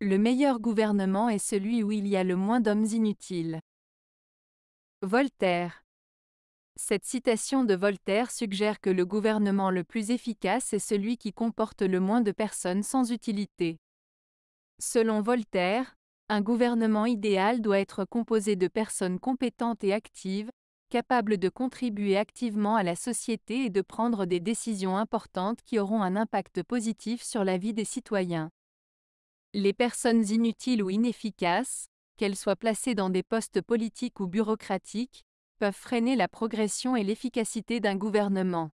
Le meilleur gouvernement est celui où il y a le moins d'hommes inutiles. Voltaire. Cette citation de Voltaire suggère que le gouvernement le plus efficace est celui qui comporte le moins de personnes sans utilité. Selon Voltaire, un gouvernement idéal doit être composé de personnes compétentes et actives, capables de contribuer activement à la société et de prendre des décisions importantes qui auront un impact positif sur la vie des citoyens les personnes inutiles ou inefficaces, qu'elles soient placées dans des postes politiques ou bureaucratiques, peuvent freiner la progression et l'efficacité d'un gouvernement.